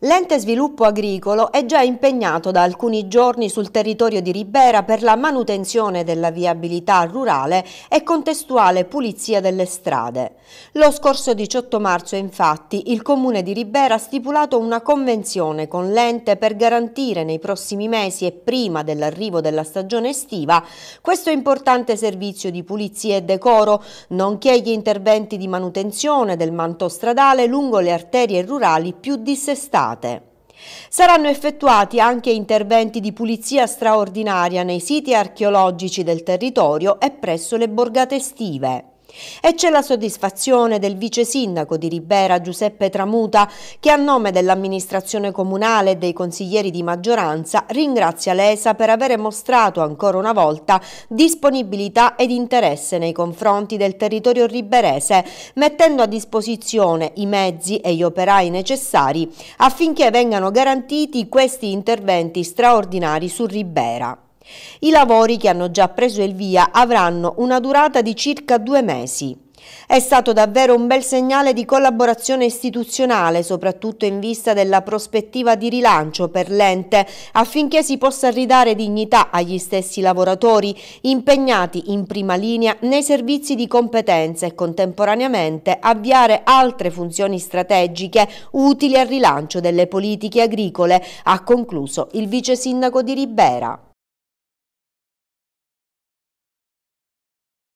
L'ente sviluppo agricolo è già impegnato da alcuni giorni sul territorio di Ribera per la manutenzione della viabilità rurale e contestuale pulizia delle strade. Lo scorso 18 marzo infatti il comune di Ribera ha stipulato una convenzione con l'ente per garantire nei prossimi mesi e prima dell'arrivo della stagione estiva questo importante servizio di pulizia e decoro, nonché gli interventi di manutenzione del manto stradale lungo le arterie rurali più dissestate estate. Saranno effettuati anche interventi di pulizia straordinaria nei siti archeologici del territorio e presso le borgate estive. E c'è la soddisfazione del vice sindaco di Ribera Giuseppe Tramuta che a nome dell'amministrazione comunale e dei consiglieri di maggioranza ringrazia l'ESA per avere mostrato ancora una volta disponibilità ed interesse nei confronti del territorio riberese, mettendo a disposizione i mezzi e gli operai necessari affinché vengano garantiti questi interventi straordinari su Ribera. I lavori che hanno già preso il via avranno una durata di circa due mesi. È stato davvero un bel segnale di collaborazione istituzionale, soprattutto in vista della prospettiva di rilancio per l'ente, affinché si possa ridare dignità agli stessi lavoratori impegnati in prima linea nei servizi di competenza e contemporaneamente avviare altre funzioni strategiche utili al rilancio delle politiche agricole, ha concluso il vice sindaco di Ribera.